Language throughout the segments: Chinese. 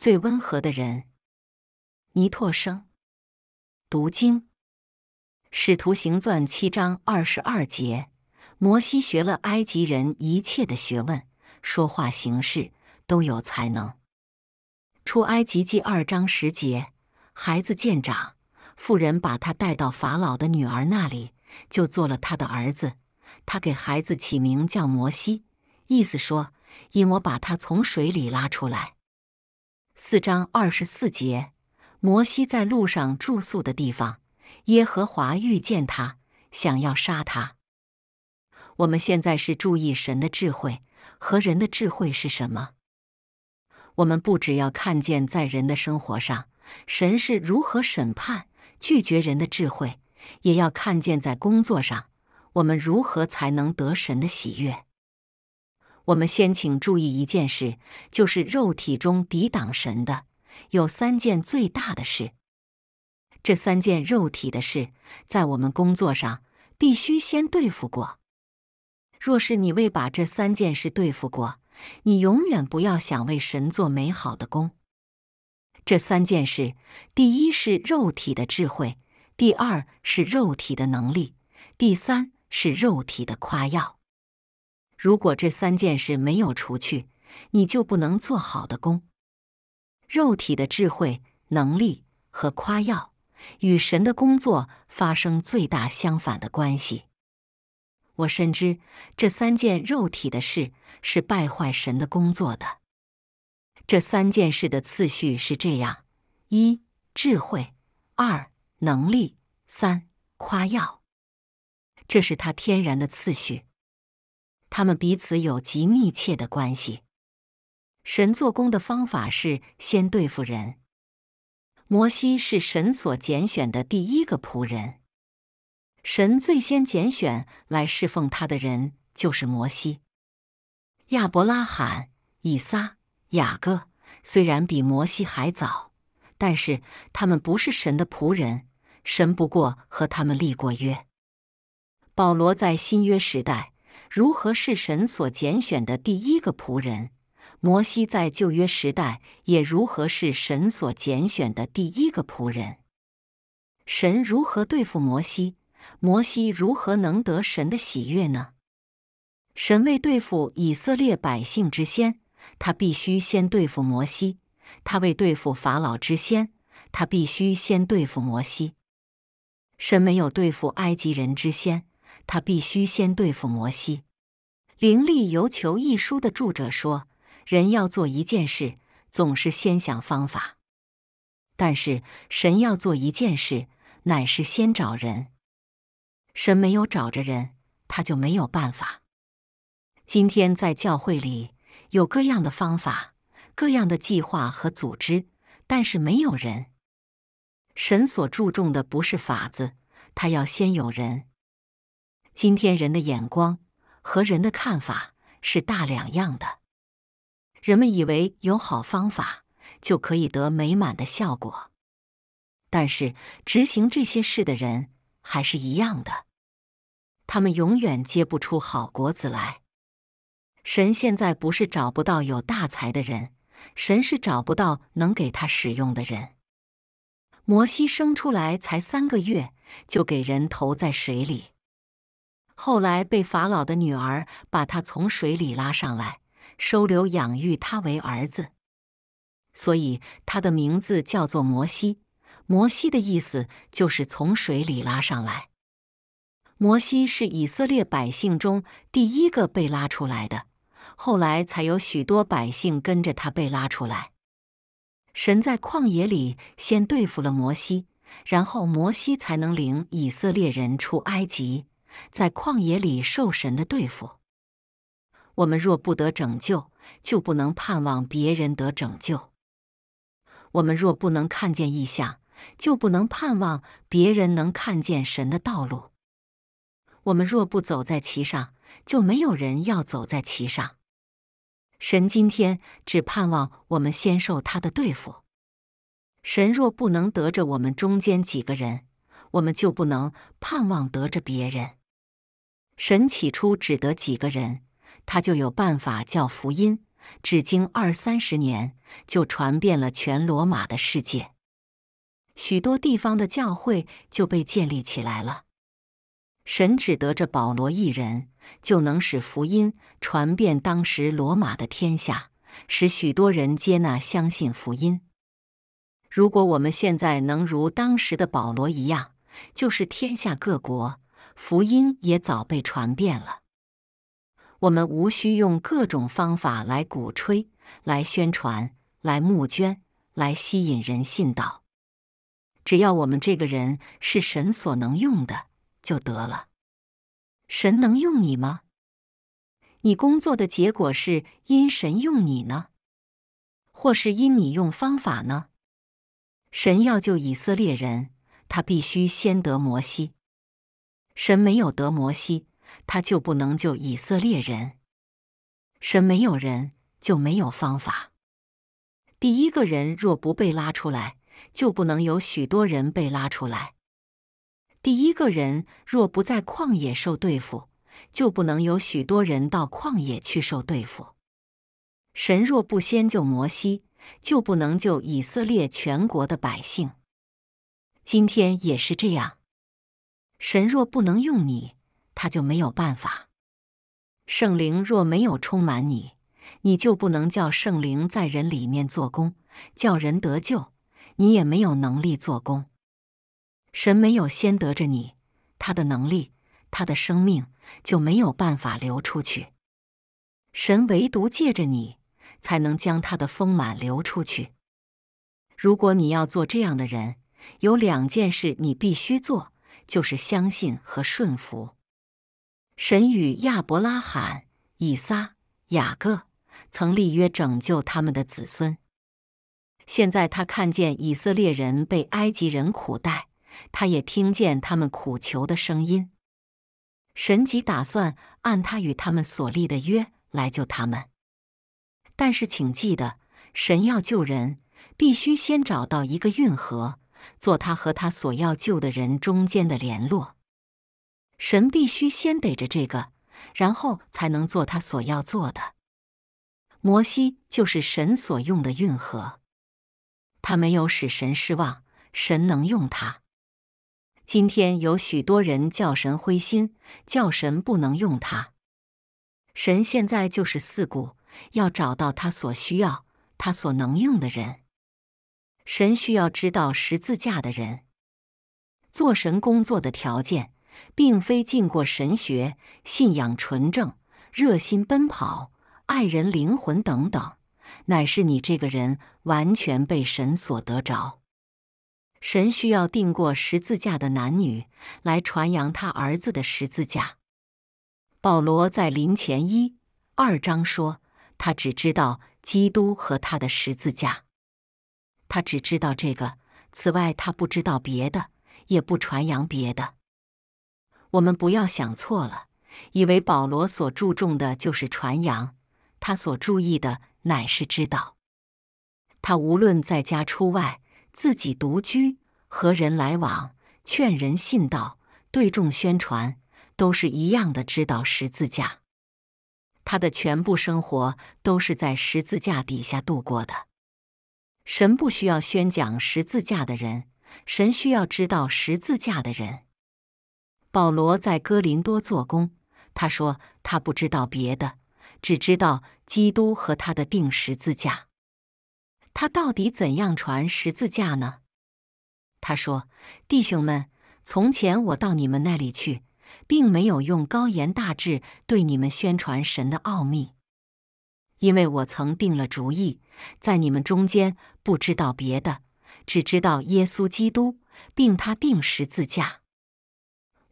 最温和的人，尼拓生读经，《使徒行传》七章二十二节：摩西学了埃及人一切的学问，说话行事都有才能。出埃及记二章十节：孩子见长，妇人把他带到法老的女儿那里，就做了他的儿子。他给孩子起名叫摩西，意思说：因我把他从水里拉出来。四章二十四节，摩西在路上住宿的地方，耶和华遇见他，想要杀他。我们现在是注意神的智慧和人的智慧是什么？我们不只要看见在人的生活上，神是如何审判拒绝人的智慧，也要看见在工作上，我们如何才能得神的喜悦。我们先请注意一件事，就是肉体中抵挡神的有三件最大的事。这三件肉体的事，在我们工作上必须先对付过。若是你未把这三件事对付过，你永远不要想为神做美好的工。这三件事，第一是肉体的智慧，第二是肉体的能力，第三是肉体的夸耀。如果这三件事没有除去，你就不能做好的功。肉体的智慧、能力和夸耀，与神的工作发生最大相反的关系。我深知这三件肉体的事是败坏神的工作的。这三件事的次序是这样：一、智慧；二、能力；三、夸耀。这是它天然的次序。他们彼此有极密切的关系。神做工的方法是先对付人。摩西是神所拣选的第一个仆人。神最先拣选来侍奉他的人就是摩西。亚伯拉罕、以撒、雅各虽然比摩西还早，但是他们不是神的仆人。神不过和他们立过约。保罗在新约时代。如何是神所拣选的第一个仆人？摩西在旧约时代也如何是神所拣选的第一个仆人？神如何对付摩西？摩西如何能得神的喜悦呢？神为对付以色列百姓之先，他必须先对付摩西；他为对付法老之先，他必须先对付摩西。神没有对付埃及人之先。他必须先对付摩西。《灵力由求》一书的著者说：“人要做一件事，总是先想方法；但是神要做一件事，乃是先找人。神没有找着人，他就没有办法。”今天在教会里有各样的方法、各样的计划和组织，但是没有人。神所注重的不是法子，他要先有人。今天人的眼光和人的看法是大两样的。人们以为有好方法就可以得美满的效果，但是执行这些事的人还是一样的，他们永远结不出好果子来。神现在不是找不到有大才的人，神是找不到能给他使用的人。摩西生出来才三个月，就给人投在水里。后来被法老的女儿把他从水里拉上来，收留养育他为儿子，所以他的名字叫做摩西。摩西的意思就是从水里拉上来。摩西是以色列百姓中第一个被拉出来的，后来才有许多百姓跟着他被拉出来。神在旷野里先对付了摩西，然后摩西才能领以色列人出埃及。在旷野里受神的对付。我们若不得拯救，就不能盼望别人得拯救。我们若不能看见异象，就不能盼望别人能看见神的道路。我们若不走在其上，就没有人要走在其上。神今天只盼望我们先受他的对付。神若不能得着我们中间几个人，我们就不能盼望得着别人。神起初只得几个人，他就有办法叫福音只经二三十年就传遍了全罗马的世界，许多地方的教会就被建立起来了。神只得这保罗一人，就能使福音传遍当时罗马的天下，使许多人接纳相信福音。如果我们现在能如当时的保罗一样，就是天下各国。福音也早被传遍了。我们无需用各种方法来鼓吹、来宣传、来募捐、来吸引人信道。只要我们这个人是神所能用的，就得了。神能用你吗？你工作的结果是因神用你呢，或是因你用方法呢？神要救以色列人，他必须先得摩西。神没有得摩西，他就不能救以色列人。神没有人就没有方法。第一个人若不被拉出来，就不能有许多人被拉出来。第一个人若不在旷野受对付，就不能有许多人到旷野去受对付。神若不先救摩西，就不能救以色列全国的百姓。今天也是这样。神若不能用你，他就没有办法；圣灵若没有充满你，你就不能叫圣灵在人里面做工，叫人得救。你也没有能力做工。神没有先得着你，他的能力、他的生命就没有办法流出去。神唯独借着你，才能将他的丰满流出去。如果你要做这样的人，有两件事你必须做。就是相信和顺服。神与亚伯拉罕、以撒、雅各曾立约拯救他们的子孙。现在他看见以色列人被埃及人苦待，他也听见他们苦求的声音。神即打算按他与他们所立的约来救他们。但是，请记得，神要救人，必须先找到一个运河。做他和他所要救的人中间的联络，神必须先逮着这个，然后才能做他所要做的。摩西就是神所用的运河，他没有使神失望，神能用他。今天有许多人叫神灰心，叫神不能用他。神现在就是四顾，要找到他所需要、他所能用的人。神需要知道十字架的人做神工作的条件，并非进过神学、信仰纯正、热心奔跑、爱人灵魂等等，乃是你这个人完全被神所得着。神需要定过十字架的男女来传扬他儿子的十字架。保罗在临前一、二章说，他只知道基督和他的十字架。他只知道这个，此外他不知道别的，也不传扬别的。我们不要想错了，以为保罗所注重的就是传扬，他所注意的乃是知道。他无论在家出外，自己独居，和人来往，劝人信道，对众宣传，都是一样的知道十字架。他的全部生活都是在十字架底下度过的。神不需要宣讲十字架的人，神需要知道十字架的人。保罗在哥林多做工，他说他不知道别的，只知道基督和他的定十字架。他到底怎样传十字架呢？他说：“弟兄们，从前我到你们那里去，并没有用高言大志对你们宣传神的奥秘，因为我曾定了主意，在你们中间。”不知道别的，只知道耶稣基督，并他定时自驾。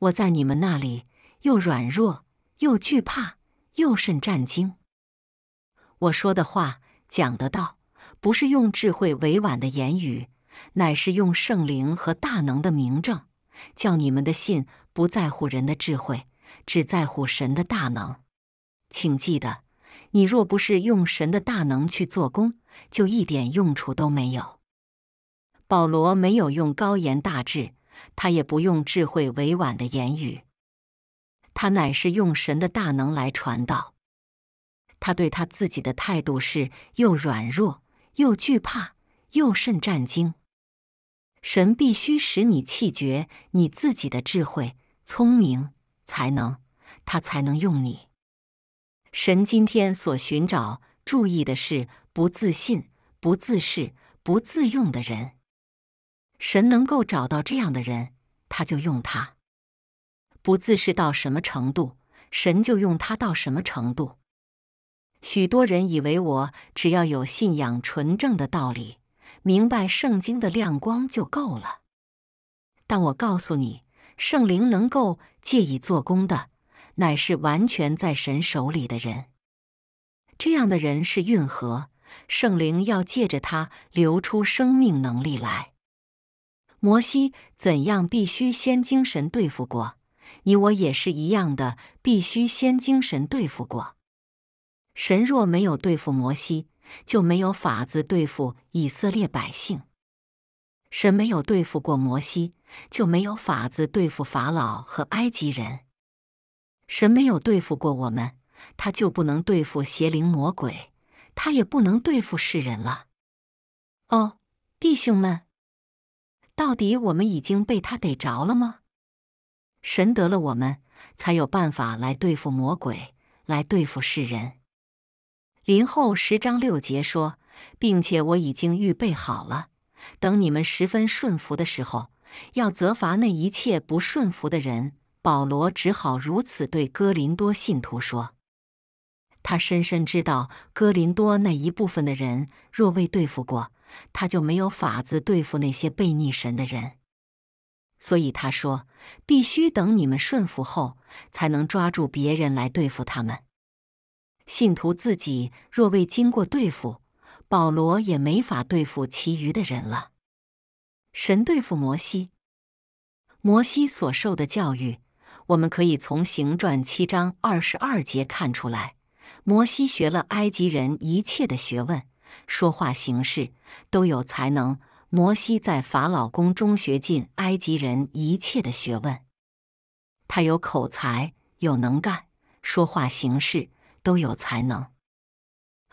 我在你们那里又软弱，又惧怕，又甚战惊。我说的话讲得到，不是用智慧委婉的言语，乃是用圣灵和大能的明证，叫你们的信不在乎人的智慧，只在乎神的大能。请记得，你若不是用神的大能去做工。就一点用处都没有。保罗没有用高言大志，他也不用智慧委婉的言语，他乃是用神的大能来传道。他对他自己的态度是又软弱又惧怕又甚战惊。神必须使你气绝你自己的智慧、聪明、才能，他才能用你。神今天所寻找、注意的是。不自信、不自恃、不自用的人，神能够找到这样的人，他就用他。不自恃到什么程度，神就用他到什么程度。许多人以为我只要有信仰、纯正的道理，明白圣经的亮光就够了。但我告诉你，圣灵能够借以做工的，乃是完全在神手里的人。这样的人是运河。圣灵要借着他流出生命能力来。摩西怎样必须先精神对付过你，我也是一样的，必须先精神对付过神。若没有对付摩西，就没有法子对付以色列百姓；神没有对付过摩西，就没有法子对付法老和埃及人；神没有对付过我们，他就不能对付邪灵魔鬼。他也不能对付世人了。哦，弟兄们，到底我们已经被他逮着了吗？神得了我们，才有办法来对付魔鬼，来对付世人。林后十章六节说，并且我已经预备好了，等你们十分顺服的时候，要责罚那一切不顺服的人。保罗只好如此对哥林多信徒说。他深深知道，哥林多那一部分的人若未对付过，他就没有法子对付那些悖逆神的人。所以他说：“必须等你们顺服后，才能抓住别人来对付他们。信徒自己若未经过对付，保罗也没法对付其余的人了。”神对付摩西，摩西所受的教育，我们可以从《行传》七章二十二节看出来。摩西学了埃及人一切的学问，说话行事都有才能。摩西在法老宫中学尽埃及人一切的学问，他有口才，有能干，说话行事都有才能。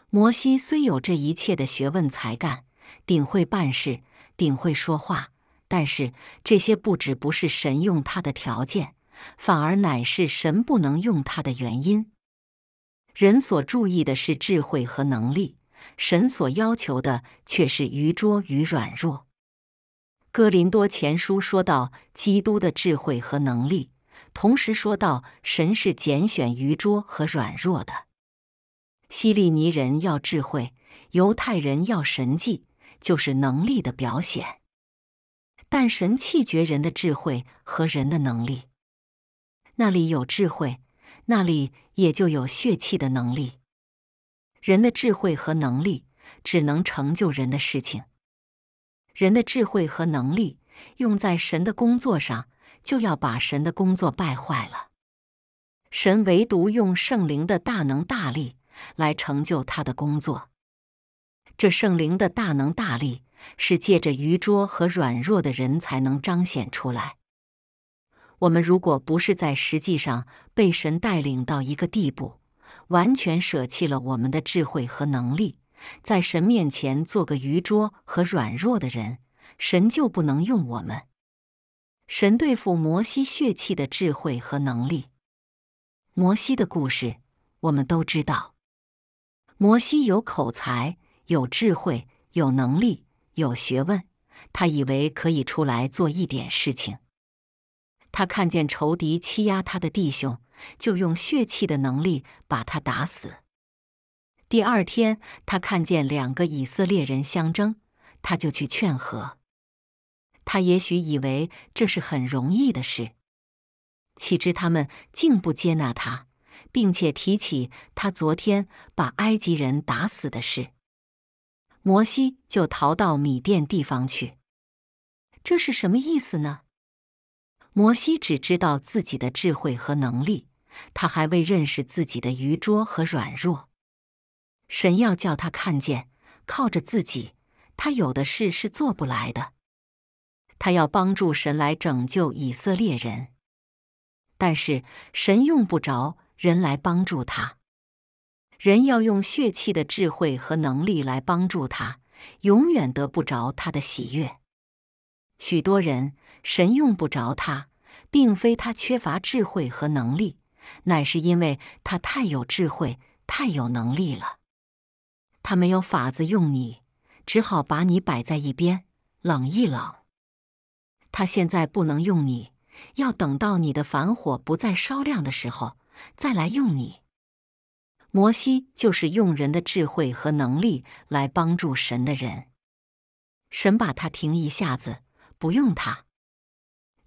摩西虽有这一切的学问才干，顶会办事，顶会说话，但是这些不止不是神用他的条件，反而乃是神不能用他的原因。人所注意的是智慧和能力，神所要求的却是愚拙与软弱。哥林多前书说到基督的智慧和能力，同时说到神是拣选愚拙和软弱的。希利尼人要智慧，犹太人要神迹，就是能力的表现。但神弃绝人的智慧和人的能力。那里有智慧。那里也就有血气的能力，人的智慧和能力只能成就人的事情，人的智慧和能力用在神的工作上，就要把神的工作败坏了。神唯独用圣灵的大能大力来成就他的工作，这圣灵的大能大力是借着愚拙和软弱的人才能彰显出来。我们如果不是在实际上被神带领到一个地步，完全舍弃了我们的智慧和能力，在神面前做个愚拙和软弱的人，神就不能用我们。神对付摩西血气的智慧和能力。摩西的故事我们都知道，摩西有口才，有智慧，有能力，有学问，他以为可以出来做一点事情。他看见仇敌欺压他的弟兄，就用血气的能力把他打死。第二天，他看见两个以色列人相争，他就去劝和。他也许以为这是很容易的事，岂知他们竟不接纳他，并且提起他昨天把埃及人打死的事。摩西就逃到米甸地方去。这是什么意思呢？摩西只知道自己的智慧和能力，他还未认识自己的愚拙和软弱。神要叫他看见，靠着自己，他有的事是做不来的。他要帮助神来拯救以色列人，但是神用不着人来帮助他。人要用血气的智慧和能力来帮助他，永远得不着他的喜悦。许多人，神用不着他，并非他缺乏智慧和能力，乃是因为他太有智慧、太有能力了。他没有法子用你，只好把你摆在一边，冷一冷。他现在不能用你，要等到你的凡火不再烧亮的时候，再来用你。摩西就是用人的智慧和能力来帮助神的人，神把他停一下子。不用它，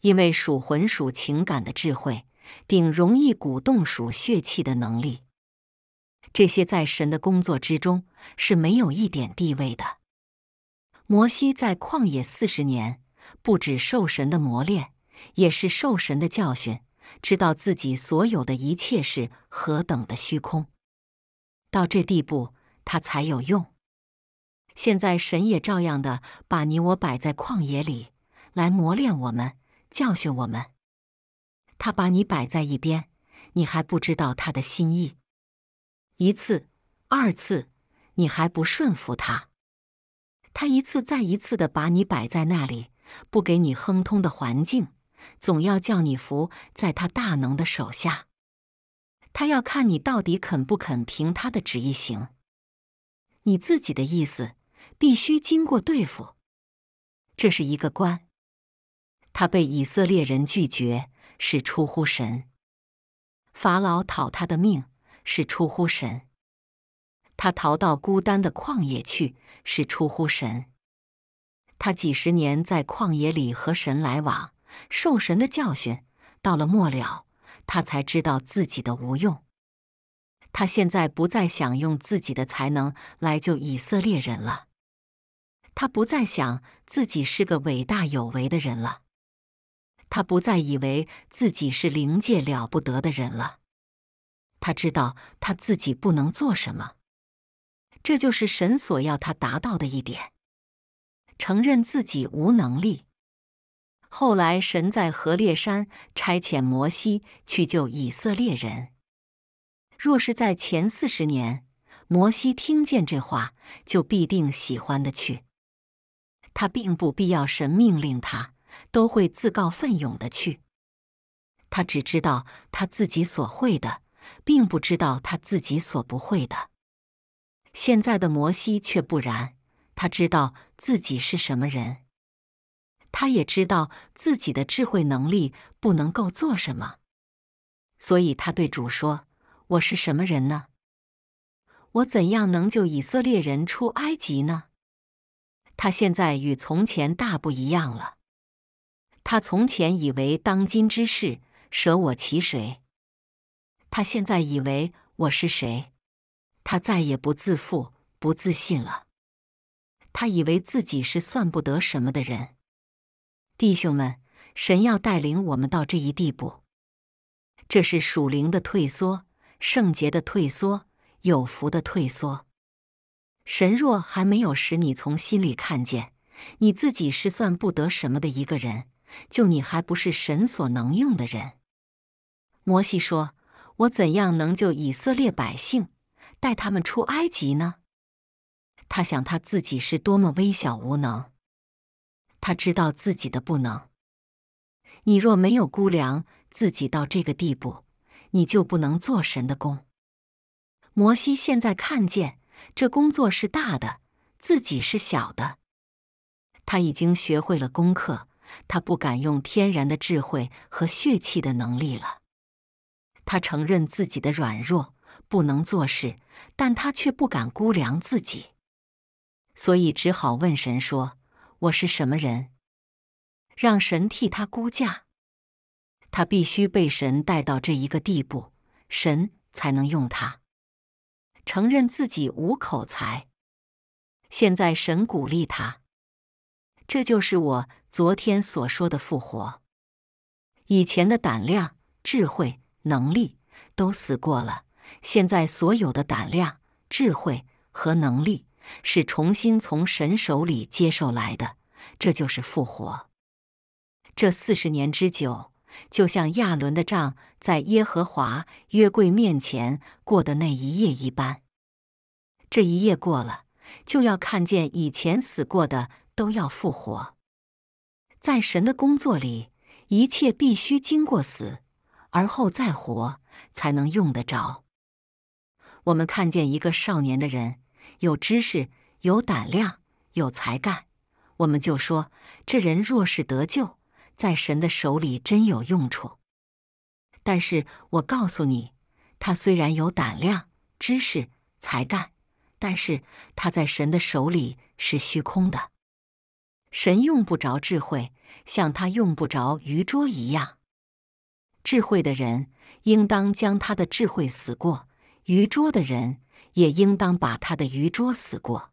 因为属魂属情感的智慧，并容易鼓动属血气的能力，这些在神的工作之中是没有一点地位的。摩西在旷野四十年，不止受神的磨练，也是受神的教训，知道自己所有的一切是何等的虚空。到这地步，他才有用。现在神也照样的把你我摆在旷野里。来磨练我们，教训我们。他把你摆在一边，你还不知道他的心意。一次、二次，你还不顺服他。他一次再一次的把你摆在那里，不给你亨通的环境，总要叫你服在他大能的手下。他要看你到底肯不肯凭他的旨意行。你自己的意思必须经过对付。这是一个官。他被以色列人拒绝是出乎神，法老讨他的命是出乎神，他逃到孤单的旷野去是出乎神，他几十年在旷野里和神来往，受神的教训，到了末了，他才知道自己的无用。他现在不再想用自己的才能来救以色列人了，他不再想自己是个伟大有为的人了。他不再以为自己是灵界了不得的人了，他知道他自己不能做什么，这就是神所要他达到的一点，承认自己无能力。后来神在河烈山差遣摩西去救以色列人，若是在前四十年，摩西听见这话，就必定喜欢的去，他并不必要神命令他。都会自告奋勇的去。他只知道他自己所会的，并不知道他自己所不会的。现在的摩西却不然，他知道自己是什么人，他也知道自己的智慧能力不能够做什么，所以他对主说：“我是什么人呢？我怎样能救以色列人出埃及呢？”他现在与从前大不一样了。他从前以为当今之事舍我其谁，他现在以为我是谁？他再也不自负、不自信了。他以为自己是算不得什么的人。弟兄们，神要带领我们到这一地步，这是属灵的退缩、圣洁的退缩、有福的退缩。神若还没有使你从心里看见你自己是算不得什么的一个人。就你还不是神所能用的人，摩西说：“我怎样能救以色列百姓，带他们出埃及呢？”他想他自己是多么微小无能，他知道自己的不能。你若没有估量自己到这个地步，你就不能做神的工。摩西现在看见这工作是大的，自己是小的，他已经学会了功课。他不敢用天然的智慧和血气的能力了。他承认自己的软弱，不能做事，但他却不敢估量自己，所以只好问神：“说我是什么人？”让神替他估价。他必须被神带到这一个地步，神才能用他。承认自己无口才。现在神鼓励他。这就是我昨天所说的复活。以前的胆量、智慧、能力都死过了，现在所有的胆量、智慧和能力是重新从神手里接受来的。这就是复活。这四十年之久，就像亚伦的杖在耶和华约柜面前过的那一夜一般。这一夜过了，就要看见以前死过的。都要复活，在神的工作里，一切必须经过死，而后再活，才能用得着。我们看见一个少年的人，有知识、有胆量、有才干，我们就说，这人若是得救，在神的手里真有用处。但是我告诉你，他虽然有胆量、知识、才干，但是他在神的手里是虚空的。神用不着智慧，像他用不着鱼捉一样。智慧的人应当将他的智慧死过，鱼拙的人也应当把他的鱼拙死过。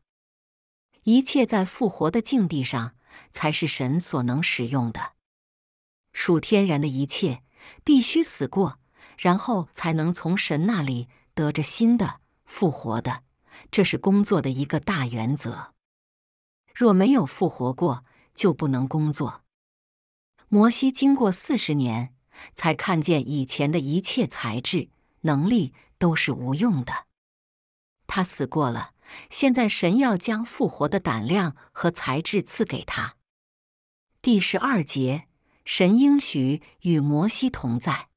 一切在复活的境地上才是神所能使用的。属天然的一切必须死过，然后才能从神那里得着新的复活的。这是工作的一个大原则。若没有复活过，就不能工作。摩西经过四十年，才看见以前的一切才智能力都是无用的。他死过了，现在神要将复活的胆量和才智赐给他。第十二节，神应许与摩西同在。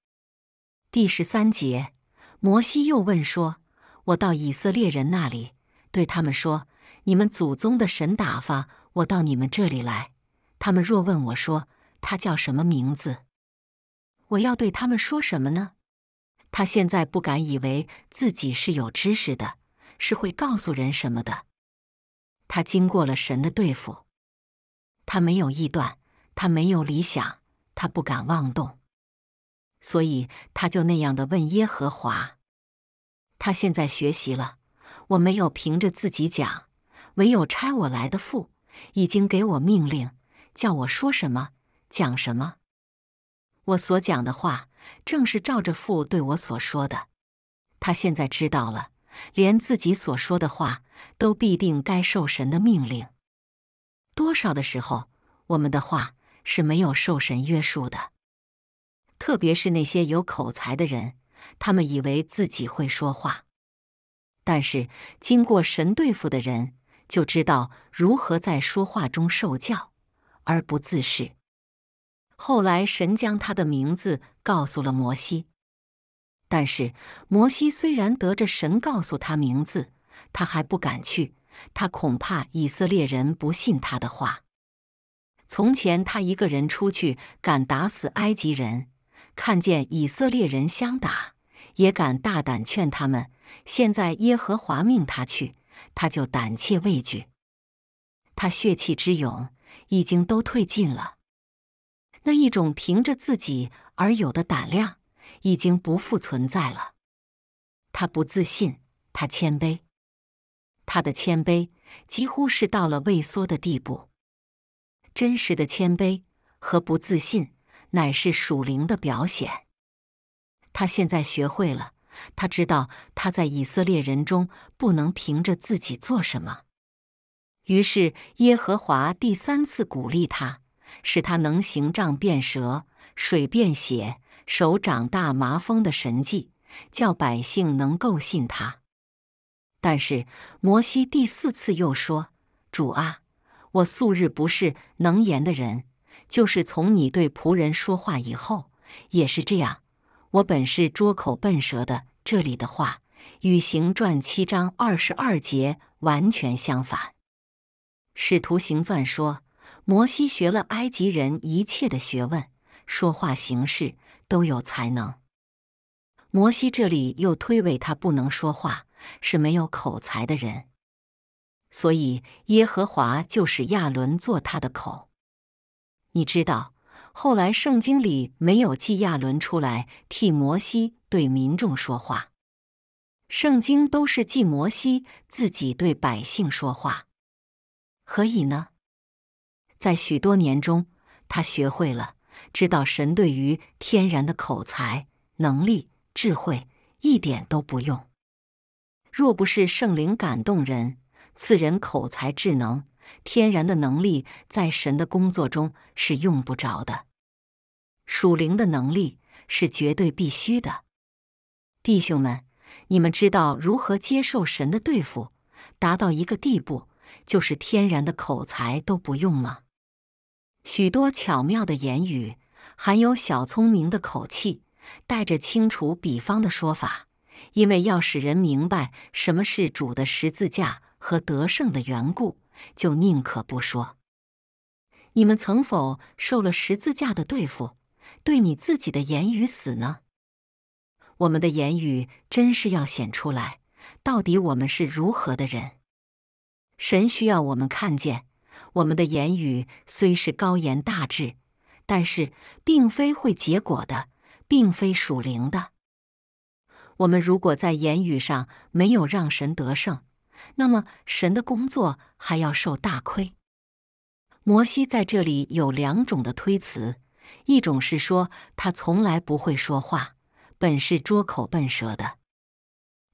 第十三节，摩西又问说：“我到以色列人那里，对他们说。”你们祖宗的神打发我到你们这里来。他们若问我说他叫什么名字，我要对他们说什么呢？他现在不敢以为自己是有知识的，是会告诉人什么的。他经过了神的对付，他没有臆断，他没有理想，他不敢妄动，所以他就那样的问耶和华。他现在学习了，我没有凭着自己讲。唯有差我来的父，已经给我命令，叫我说什么，讲什么。我所讲的话，正是照着父对我所说的。他现在知道了，连自己所说的话，都必定该受神的命令。多少的时候，我们的话是没有受神约束的。特别是那些有口才的人，他们以为自己会说话，但是经过神对付的人。就知道如何在说话中受教而不自恃。后来神将他的名字告诉了摩西，但是摩西虽然得着神告诉他名字，他还不敢去，他恐怕以色列人不信他的话。从前他一个人出去，敢打死埃及人，看见以色列人相打，也敢大胆劝他们。现在耶和华命他去。他就胆怯畏惧，他血气之勇已经都退尽了，那一种凭着自己而有的胆量已经不复存在了。他不自信，他谦卑，他的谦卑几乎是到了畏缩的地步。真实的谦卑和不自信乃是属灵的表显。他现在学会了。他知道他在以色列人中不能凭着自己做什么，于是耶和华第三次鼓励他，使他能行杖变蛇、水变血、手掌大麻风的神迹，叫百姓能够信他。但是摩西第四次又说：“主啊，我素日不是能言的人，就是从你对仆人说话以后，也是这样。”我本是拙口笨舌的，这里的话与《行传》七章二十二节完全相反。使徒行传说，摩西学了埃及人一切的学问，说话行事都有才能。摩西这里又推诿他不能说话，是没有口才的人，所以耶和华就使亚伦做他的口。你知道。后来，圣经里没有记亚伦出来替摩西对民众说话，圣经都是记摩西自己对百姓说话，何以呢？在许多年中，他学会了知道神对于天然的口才能力智慧一点都不用。若不是圣灵感动人赐人口才智能，天然的能力在神的工作中是用不着的。属灵的能力是绝对必须的，弟兄们，你们知道如何接受神的对付，达到一个地步，就是天然的口才都不用吗？许多巧妙的言语，含有小聪明的口气，带着清楚比方的说法，因为要使人明白什么是主的十字架和得胜的缘故，就宁可不说。你们曾否受了十字架的对付？对你自己的言语死呢？我们的言语真是要显出来，到底我们是如何的人？神需要我们看见，我们的言语虽是高言大志，但是并非会结果的，并非属灵的。我们如果在言语上没有让神得胜，那么神的工作还要受大亏。摩西在这里有两种的推辞。一种是说他从来不会说话，本是拙口笨舌的；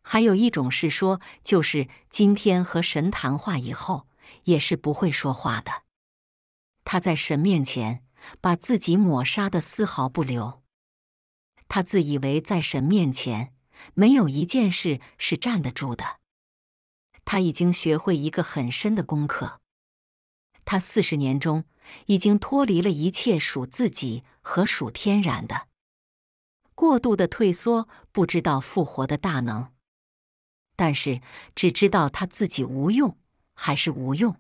还有一种是说，就是今天和神谈话以后，也是不会说话的。他在神面前把自己抹杀的丝毫不留。他自以为在神面前没有一件事是站得住的。他已经学会一个很深的功课。他四十年中。已经脱离了一切属自己和属天然的，过度的退缩，不知道复活的大能，但是只知道他自己无用，还是无用。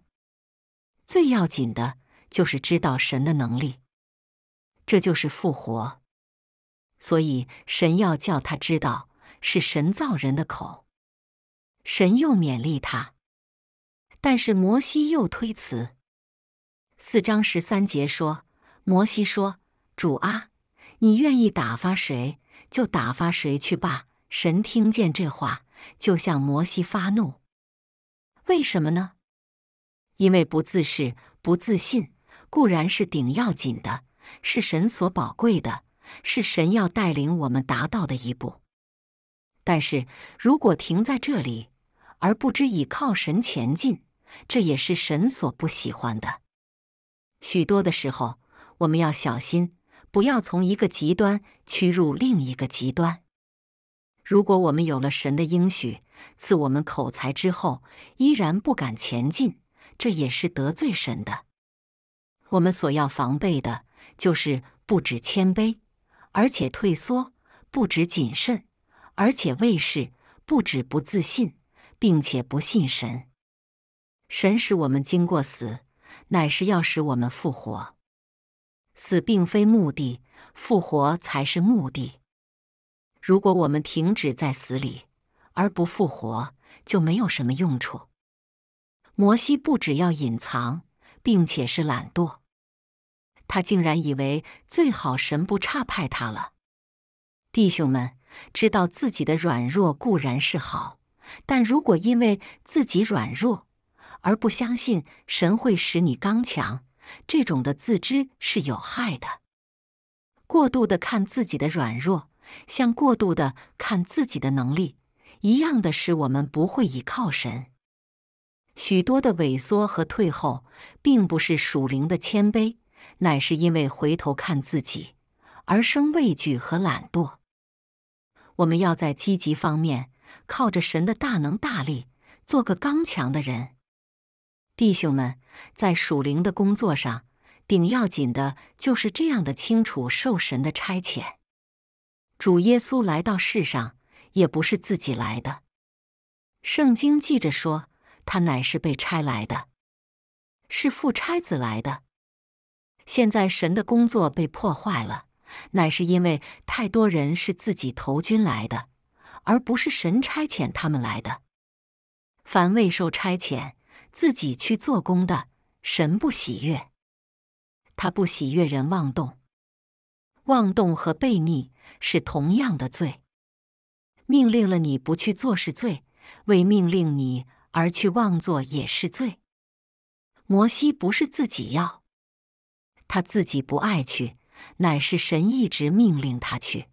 最要紧的就是知道神的能力，这就是复活。所以神要叫他知道是神造人的口，神又勉励他，但是摩西又推辞。四章十三节说：“摩西说，主啊，你愿意打发谁就打发谁去吧。”神听见这话，就向摩西发怒。为什么呢？因为不自视、不自信，固然是顶要紧的，是神所宝贵的，是神要带领我们达到的一步。但是如果停在这里，而不知倚靠神前进，这也是神所不喜欢的。许多的时候，我们要小心，不要从一个极端屈入另一个极端。如果我们有了神的应许，赐我们口才之后，依然不敢前进，这也是得罪神的。我们所要防备的，就是不止谦卑，而且退缩；不止谨慎，而且畏事；不止不自信，并且不信神。神使我们经过死。乃是要使我们复活，死并非目的，复活才是目的。如果我们停止在死里而不复活，就没有什么用处。摩西不只要隐藏，并且是懒惰，他竟然以为最好神不差派他了。弟兄们，知道自己的软弱固然是好，但如果因为自己软弱，而不相信神会使你刚强，这种的自知是有害的。过度的看自己的软弱，像过度的看自己的能力一样，的使我们不会倚靠神。许多的萎缩和退后，并不是属灵的谦卑，乃是因为回头看自己而生畏惧和懒惰。我们要在积极方面靠着神的大能大力，做个刚强的人。弟兄们，在属灵的工作上，顶要紧的就是这样的清楚受神的差遣。主耶稣来到世上，也不是自己来的。圣经记着说，他乃是被差来的，是副差子来的。现在神的工作被破坏了，乃是因为太多人是自己投军来的，而不是神差遣他们来的。凡未受差遣。自己去做工的神不喜悦，他不喜悦人妄动，妄动和悖逆是同样的罪。命令了你不去做是罪，为命令你而去妄做也是罪。摩西不是自己要，他自己不爱去，乃是神一直命令他去。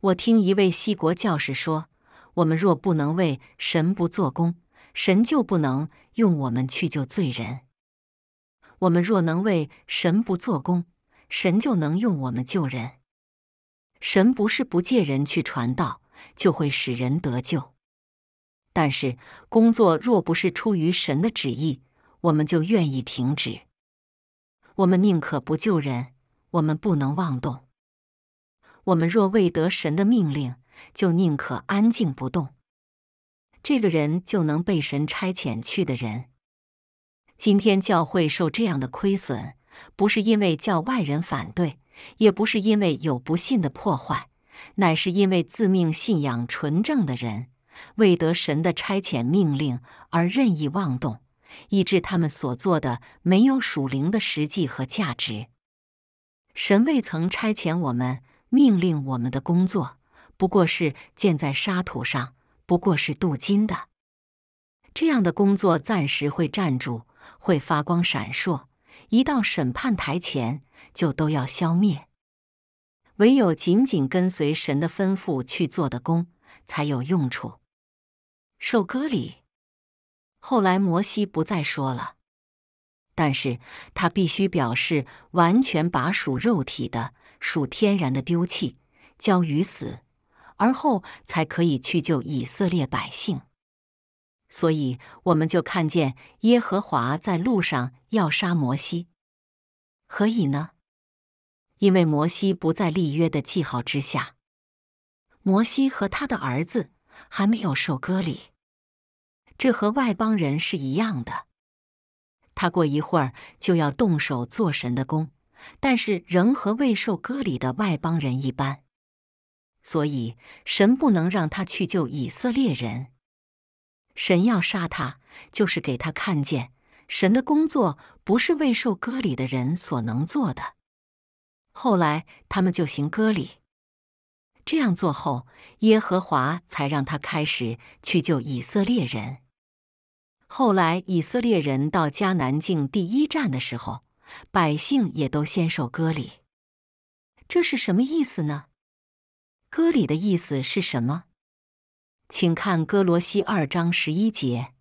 我听一位西国教士说：“我们若不能为神不做工。”神就不能用我们去救罪人。我们若能为神不做工，神就能用我们救人。神不是不借人去传道，就会使人得救。但是工作若不是出于神的旨意，我们就愿意停止。我们宁可不救人，我们不能妄动。我们若未得神的命令，就宁可安静不动。这个人就能被神差遣去的人。今天教会受这样的亏损，不是因为教外人反对，也不是因为有不信的破坏，乃是因为自命信仰纯正的人，未得神的差遣命令而任意妄动，以致他们所做的没有属灵的实际和价值。神未曾差遣我们命令我们的工作，不过是建在沙土上。不过是镀金的，这样的工作暂时会站住，会发光闪烁；一到审判台前，就都要消灭。唯有紧紧跟随神的吩咐去做的工，才有用处。受割礼，后来摩西不再说了，但是他必须表示完全把属肉体的、属天然的丢弃，交于死。而后才可以去救以色列百姓，所以我们就看见耶和华在路上要杀摩西，何以呢？因为摩西不在立约的记号之下，摩西和他的儿子还没有受割礼，这和外邦人是一样的。他过一会儿就要动手做神的工，但是仍和未受割礼的外邦人一般。所以，神不能让他去救以色列人。神要杀他，就是给他看见，神的工作不是未受割礼的人所能做的。后来，他们就行割礼。这样做后，耶和华才让他开始去救以色列人。后来，以色列人到迦南境第一站的时候，百姓也都先受割礼。这是什么意思呢？歌里的意思是什么？请看哥罗西二章十一节：“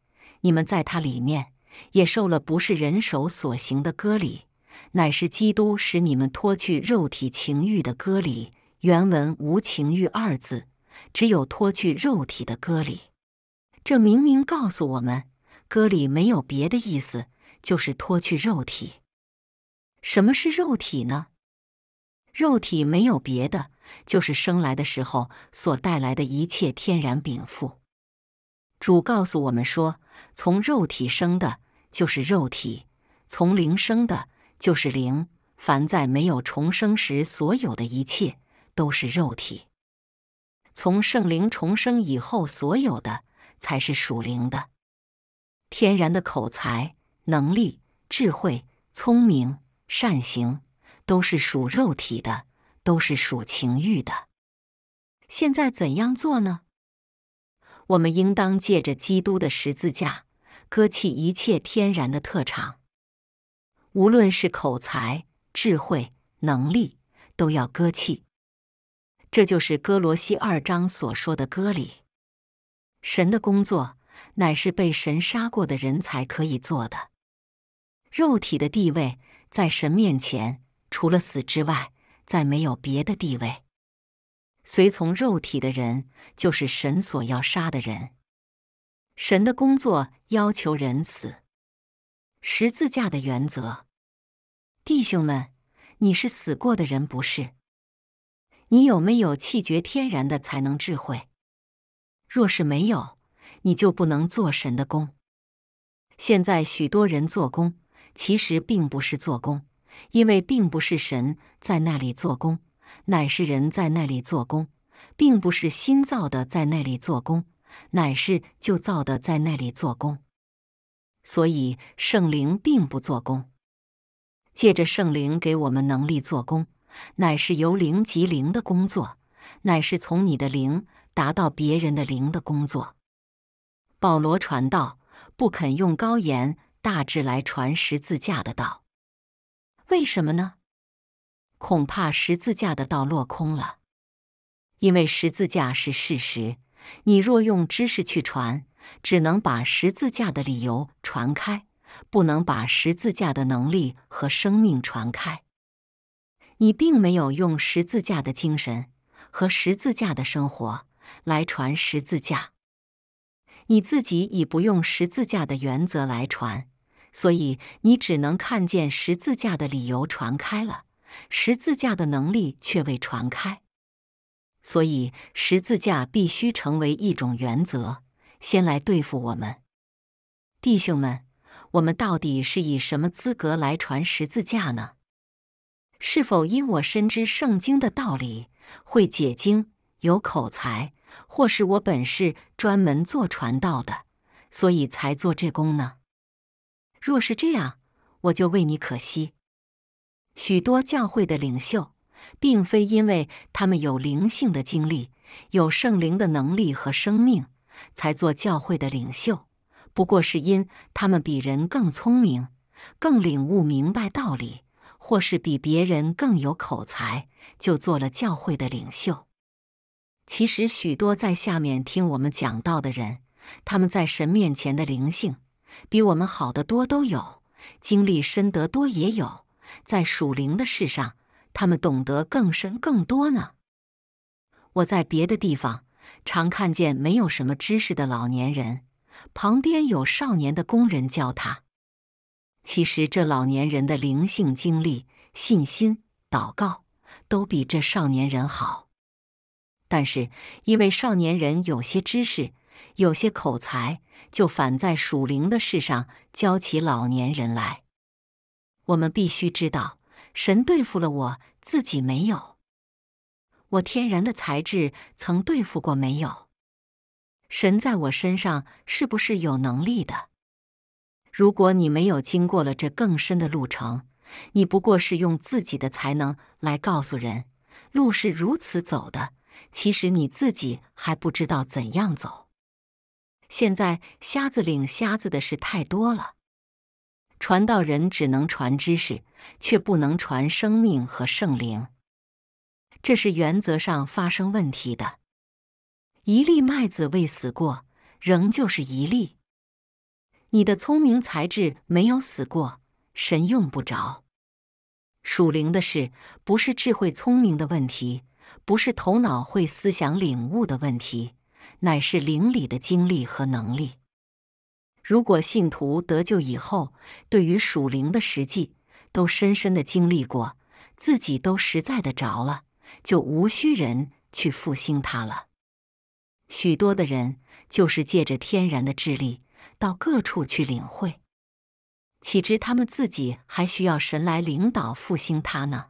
你们在它里面也受了不是人手所行的割礼，乃是基督使你们脱去肉体情欲的割礼。”原文无“情欲”二字，只有“脱去肉体”的割礼。这明明告诉我们，割礼没有别的意思，就是脱去肉体。什么是肉体呢？肉体没有别的，就是生来的时候所带来的一切天然禀赋。主告诉我们说：从肉体生的就是肉体，从灵生的就是灵。凡在没有重生时，所有的一切都是肉体；从圣灵重生以后，所有的才是属灵的。天然的口才、能力、智慧、聪明、善行。都是属肉体的，都是属情欲的。现在怎样做呢？我们应当借着基督的十字架割弃一切天然的特长，无论是口才、智慧、能力，都要割弃。这就是哥罗西二章所说的割礼。神的工作乃是被神杀过的人才可以做的。肉体的地位在神面前。除了死之外，再没有别的地位。随从肉体的人，就是神所要杀的人。神的工作要求人死，十字架的原则。弟兄们，你是死过的人不是？你有没有气绝天然的才能智慧？若是没有，你就不能做神的工。现在许多人做工，其实并不是做工。因为并不是神在那里做工，乃是人在那里做工，并不是新造的在那里做工，乃是旧造的在那里做工。所以圣灵并不做工，借着圣灵给我们能力做工，乃是由灵及灵的工作，乃是从你的灵达到别人的灵的工作。保罗传道不肯用高言大志来传十字架的道。为什么呢？恐怕十字架的道落空了，因为十字架是事实。你若用知识去传，只能把十字架的理由传开，不能把十字架的能力和生命传开。你并没有用十字架的精神和十字架的生活来传十字架，你自己已不用十字架的原则来传。所以你只能看见十字架的理由传开了，十字架的能力却未传开。所以十字架必须成为一种原则，先来对付我们，弟兄们。我们到底是以什么资格来传十字架呢？是否因我深知圣经的道理，会解经，有口才，或是我本是专门做传道的，所以才做这功呢？若是这样，我就为你可惜。许多教会的领袖，并非因为他们有灵性的经历、有圣灵的能力和生命，才做教会的领袖；不过是因他们比人更聪明、更领悟明白道理，或是比别人更有口才，就做了教会的领袖。其实，许多在下面听我们讲道的人，他们在神面前的灵性。比我们好的多，都有经历深得多，也有在属灵的事上，他们懂得更深更多呢。我在别的地方常看见没有什么知识的老年人，旁边有少年的工人教他。其实这老年人的灵性经历、信心、祷告都比这少年人好，但是因为少年人有些知识。有些口才就反在属灵的事上教起老年人来。我们必须知道，神对付了我自己没有？我天然的才智曾对付过没有？神在我身上是不是有能力的？如果你没有经过了这更深的路程，你不过是用自己的才能来告诉人路是如此走的。其实你自己还不知道怎样走。现在瞎子领瞎子的事太多了，传道人只能传知识，却不能传生命和圣灵，这是原则上发生问题的。一粒麦子未死过，仍旧是一粒。你的聪明才智没有死过，神用不着。属灵的事不是智慧聪明的问题，不是头脑会思想领悟的问题。乃是灵里的经历和能力。如果信徒得救以后，对于属灵的实际都深深的经历过，自己都实在的着了，就无需人去复兴他了。许多的人就是借着天然的智力到各处去领会，岂知他们自己还需要神来领导复兴他呢？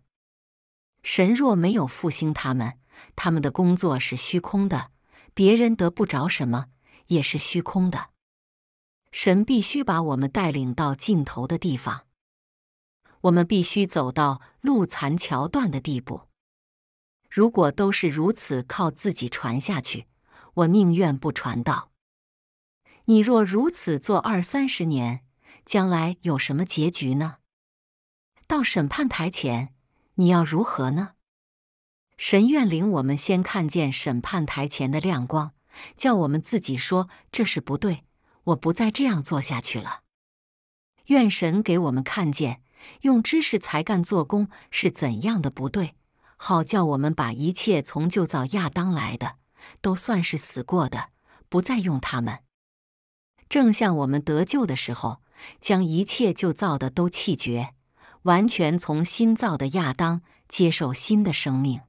神若没有复兴他们，他们的工作是虚空的。别人得不着什么，也是虚空的。神必须把我们带领到尽头的地方，我们必须走到路残桥断的地步。如果都是如此靠自己传下去，我宁愿不传道。你若如此做二三十年，将来有什么结局呢？到审判台前，你要如何呢？神愿领我们先看见审判台前的亮光，叫我们自己说这是不对，我不再这样做下去了。愿神给我们看见用知识才干做工是怎样的不对，好叫我们把一切从旧造亚当来的都算是死过的，不再用他们。正像我们得救的时候，将一切旧造的都弃绝，完全从新造的亚当接受新的生命。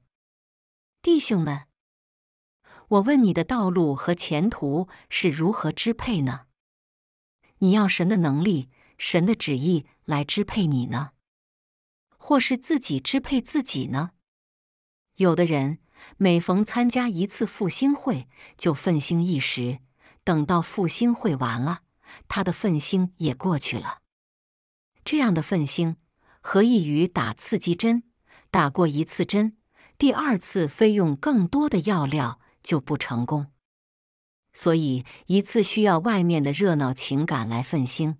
弟兄们，我问你的道路和前途是如何支配呢？你要神的能力、神的旨意来支配你呢，或是自己支配自己呢？有的人每逢参加一次复兴会就愤兴一时，等到复兴会完了，他的愤兴也过去了。这样的愤兴何异于打刺激针？打过一次针。第二次非用更多的药料就不成功，所以一次需要外面的热闹情感来奋兴。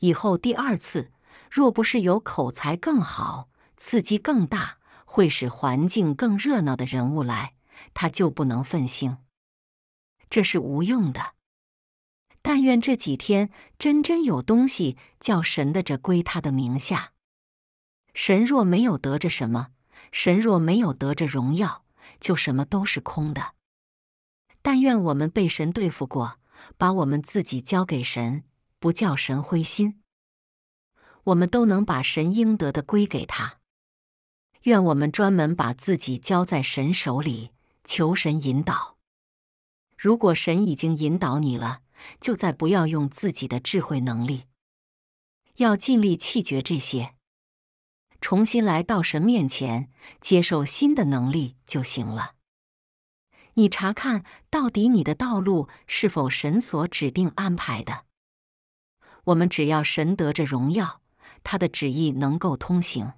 以后第二次若不是有口才更好、刺激更大、会使环境更热闹的人物来，他就不能奋兴，这是无用的。但愿这几天真真有东西叫神的，这归他的名下。神若没有得着什么。神若没有得着荣耀，就什么都是空的。但愿我们被神对付过，把我们自己交给神，不叫神灰心。我们都能把神应得的归给他。愿我们专门把自己交在神手里，求神引导。如果神已经引导你了，就再不要用自己的智慧能力，要尽力弃绝这些。重新来到神面前，接受新的能力就行了。你查看到底你的道路是否神所指定安排的？我们只要神得着荣耀，他的旨意能够通行。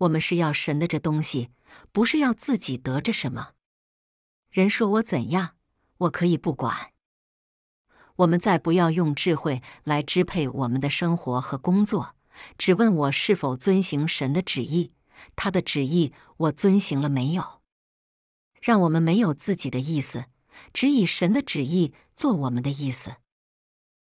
我们是要神的这东西，不是要自己得着什么。人说我怎样，我可以不管。我们再不要用智慧来支配我们的生活和工作。只问我是否遵行神的旨意，他的旨意我遵行了没有？让我们没有自己的意思，只以神的旨意做我们的意思。